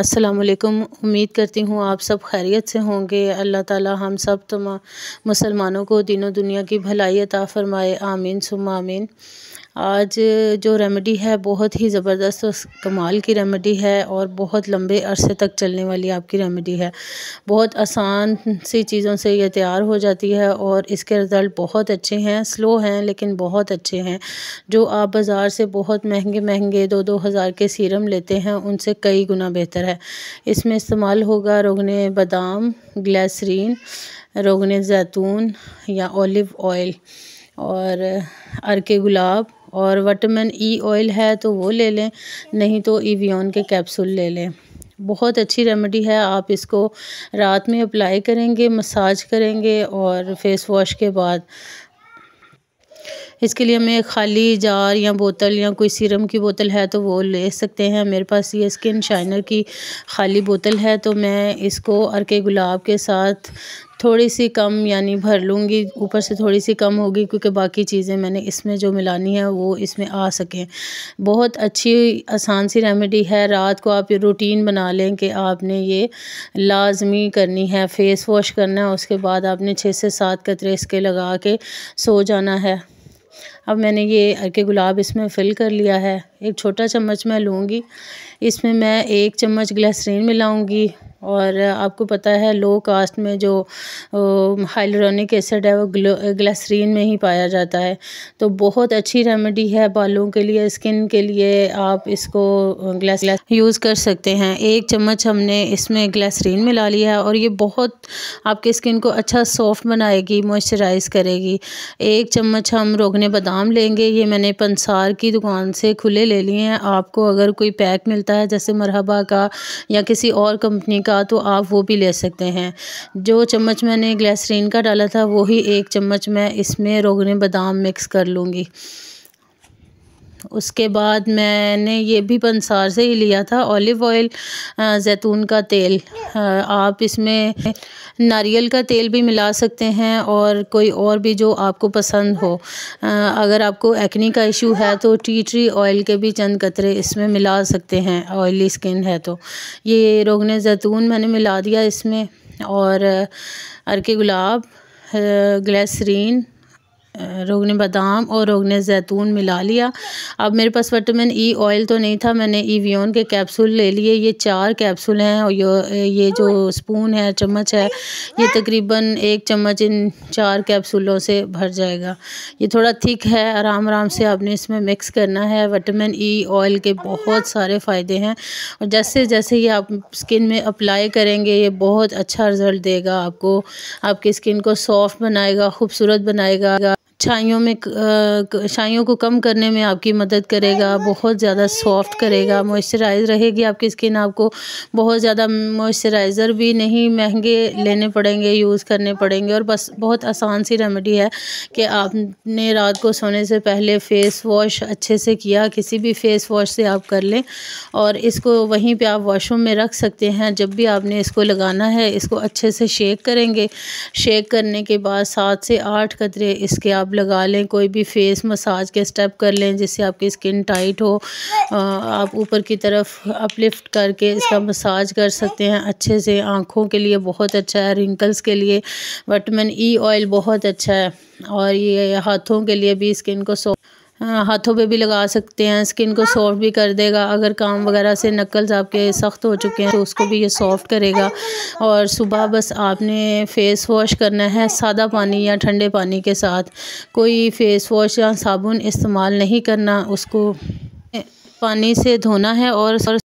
अस्सलाम वालेकुम उम्मीद करती हूँ आप सब खैरियत से होंगे अल्लाह ताला हम सब तमाम मुसलमानों को दिनों दुनिया की भलाई अता फ़रमाए आमीन सुम आमीन आज जो रेमेडी है बहुत ही ज़बरदस्त और कमाल की रेमेडी है और बहुत लंबे अरसे तक चलने वाली आपकी रेमेडी है बहुत आसान सी चीज़ों से यह तैयार हो जाती है और इसके रिज़ल्ट बहुत अच्छे हैं स्लो हैं लेकिन बहुत अच्छे हैं जो आप बाज़ार से बहुत महंगे महंगे दो दो हज़ार के सीरम लेते हैं उनसे कई गुना बेहतर है इसमें इस्तेमाल होगा रोगने बादाम ग्लैसरीन रोगन जैतून या ओलिव ऑयल और अरके गुलाब और वटामिन ई ऑयल है तो वो ले लें नहीं तो ईवियन के कैप्सूल ले लें बहुत अच्छी रेमेडी है आप इसको रात में अप्लाई करेंगे मसाज करेंगे और फेस वॉश के बाद इसके लिए हमें खाली जार या बोतल या कोई सीरम की बोतल है तो वो ले सकते हैं मेरे पास ये स्किन शाइनर की खाली बोतल है तो मैं इसको अरके गुलाब के साथ थोड़ी सी कम यानी भर लूँगी ऊपर से थोड़ी सी कम होगी क्योंकि बाकी चीज़ें मैंने इसमें जो मिलानी है वो इसमें आ सकें बहुत अच्छी आसान सी रेमेडी है रात को आप रूटीन बना लें कि आपने ये लाजमी करनी है फेस वॉश करना है उसके बाद आपने छः से सात कतरे इसके लगा के सो जाना है अब मैंने ये अर के गुलाब इसमें फ़िल कर लिया है एक छोटा चम्मच मैं लूँगी इसमें मैं एक चम्मच ग्लासरीन मिलाऊँगी और आपको पता है लो कास्ट में जो हाइलोरिक एसिड है वो ग्लासरीन में ही पाया जाता है तो बहुत अच्छी रेमेडी है बालों के लिए स्किन के लिए आप इसको ग्लास यूज़ कर सकते हैं एक चम्मच हमने इसमें ग्लासरीन मिला लिया है और ये बहुत आपके स्किन को अच्छा सॉफ्ट बनाएगी मॉइस्चराइज़ करेगी एक चम्मच हम रोगने बादाम दाम लेंगे ये मैंने पंसार की दुकान से खुले ले लिए हैं आपको अगर कोई पैक मिलता है जैसे मरहबा का या किसी और कंपनी का तो आप वो भी ले सकते हैं जो चम्मच मैंने ग्लैसरीन का डाला था वही एक चम्मच मैं इसमें रोगने बादाम मिक्स कर लूँगी उसके बाद मैंने ये भी पंसार से ही लिया था ऑलिव ऑयल जैतून का तेल आप इसमें नारियल का तेल भी मिला सकते हैं और कोई और भी जो आपको पसंद हो अगर आपको एक्नी का इशू है तो टी ट्री ऑयल के भी चंद कतरे इसमें मिला सकते हैं ऑयली स्किन है तो ये रोगन जैतून मैंने मिला दिया इसमें और अरके गुलाब ग्लैसरीन रोगन बादाम और रोगन जैतून मिला लिया अब मेरे पास विटामिन ई ऑयल तो नहीं था मैंने ईवियन के कैप्सूल ले लिए ये चार कैप्सूल हैं और ये जो स्पून है चम्मच है ये तकरीबन एक चम्मच इन चार कैप्सूलों से भर जाएगा ये थोड़ा थिक है आराम आराम से आपने इसमें मिक्स करना है विटामिन ई ऑयल के बहुत सारे फ़ायदे हैं और जैसे जैसे ये आप स्किन में अप्लाई करेंगे ये बहुत अच्छा रिज़ल्ट देगा आपको आपकी स्किन को सॉफ्ट बनाएगा खूबसूरत बनाएगा छाइयों में छाइयों को कम करने में आपकी मदद करेगा बहुत ज़्यादा सॉफ्ट करेगा मॉइस्चराइज रहेगी आपकी स्किन आपको बहुत ज़्यादा मॉइस्चराइज़र भी नहीं महंगे लेने पड़ेंगे यूज़ करने पड़ेंगे और बस बहुत आसान सी रेमेडी है कि आपने रात को सोने से पहले फ़ेस वॉश अच्छे से किया किसी भी फ़ेस वॉश से आप कर लें और इसको वहीं पर आप वॉशरूम में रख सकते हैं जब भी आपने इसको लगाना है इसको अच्छे से शेक करेंगे शेक करने के बाद सात से आठ कतरे इसके आप लगा लें कोई भी फेस मसाज के स्टेप कर लें जिससे आपकी स्किन टाइट हो आप ऊपर की तरफ अपलिफ्ट करके इसका मसाज कर सकते हैं अच्छे से आँखों के लिए बहुत अच्छा है रिंकल्स के लिए विटामिन ई ऑयल बहुत अच्छा है और ये हाथों के लिए भी स्किन को सो हाँ, हाथों पे भी लगा सकते हैं स्किन को सॉफ्ट भी कर देगा अगर काम वगैरह से नकल्स आपके सख्त हो चुके हैं तो उसको भी ये सॉफ्ट करेगा और सुबह बस आपने फ़ेस वॉश करना है सादा पानी या ठंडे पानी के साथ कोई फ़ेस वॉश या साबुन इस्तेमाल नहीं करना उसको पानी से धोना है और